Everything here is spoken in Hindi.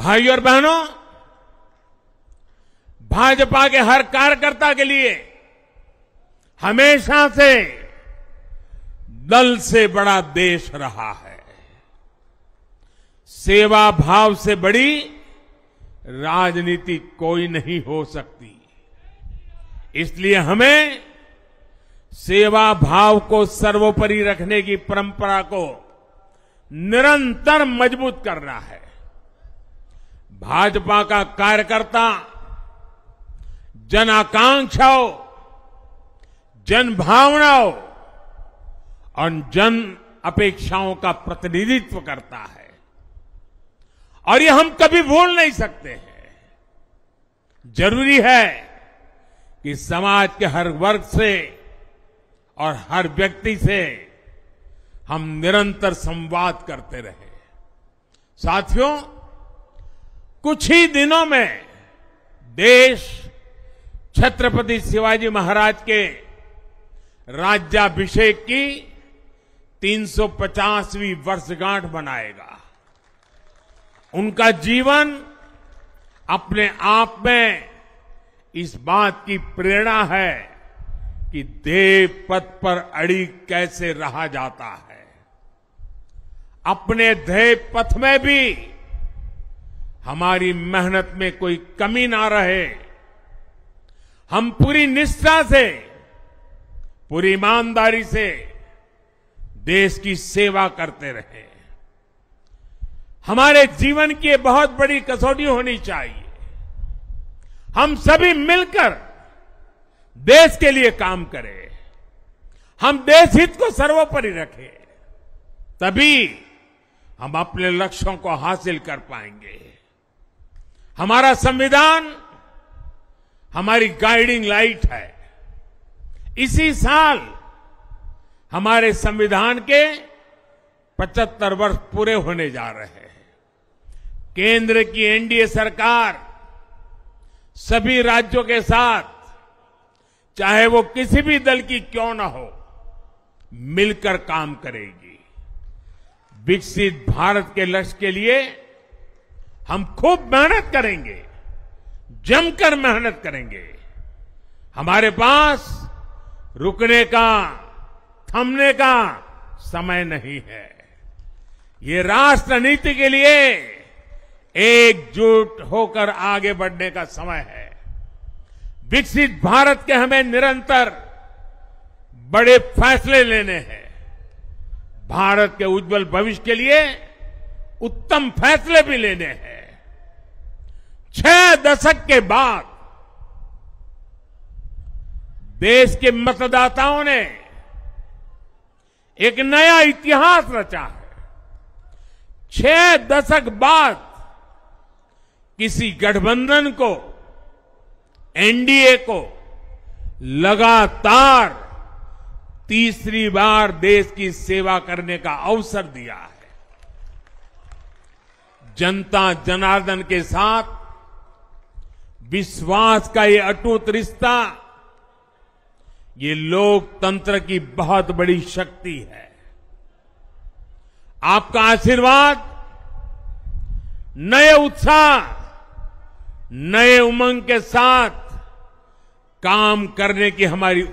भाई और बहनों भाजपा के हर कार्यकर्ता के लिए हमेशा से दल से बड़ा देश रहा है सेवा भाव से बड़ी राजनीति कोई नहीं हो सकती इसलिए हमें सेवा भाव को सर्वोपरि रखने की परंपरा को निरंतर मजबूत करना है भाजपा का कार्यकर्ता जन आकांक्षाओं जन भावनाओं और जन अपेक्षाओं का प्रतिनिधित्व करता है और ये हम कभी भूल नहीं सकते हैं जरूरी है कि समाज के हर वर्ग से और हर व्यक्ति से हम निरंतर संवाद करते रहे साथियों कुछ ही दिनों में देश छत्रपति शिवाजी महाराज के राज्याभिषेक की 350वीं वर्षगांठ मनाएगा उनका जीवन अपने आप में इस बात की प्रेरणा है कि देव पद पर अड़ी कैसे रहा जाता है अपने ध्येय पथ में भी हमारी मेहनत में कोई कमी ना रहे हम पूरी निष्ठा से पूरी ईमानदारी से देश की सेवा करते रहे हमारे जीवन की बहुत बड़ी कसौटी होनी चाहिए हम सभी मिलकर देश के लिए काम करें हम देश हित को सर्वोपरि रखें तभी हम अपने लक्ष्यों को हासिल कर पाएंगे हमारा संविधान हमारी गाइडिंग लाइट है इसी साल हमारे संविधान के 75 वर्ष पूरे होने जा रहे हैं केंद्र की एनडीए सरकार सभी राज्यों के साथ चाहे वो किसी भी दल की क्यों ना हो मिलकर काम करेगी विकसित भारत के लक्ष्य के लिए हम खूब मेहनत करेंगे जमकर मेहनत करेंगे हमारे पास रुकने का थमने का समय नहीं है ये राष्ट्र नीति के लिए एकजुट होकर आगे बढ़ने का समय है विकसित भारत के हमें निरंतर बड़े फैसले लेने हैं भारत के उज्जवल भविष्य के लिए उत्तम फैसले भी लेने हैं छह दशक के बाद देश के मतदाताओं ने एक नया इतिहास रचा है छह दशक बाद किसी गठबंधन को एनडीए को लगातार तीसरी बार देश की सेवा करने का अवसर दिया है जनता जनार्दन के साथ विश्वास का ये अटूट रिश्ता ये लोकतंत्र की बहुत बड़ी शक्ति है आपका आशीर्वाद नए उत्साह नए उमंग के साथ काम करने की हमारी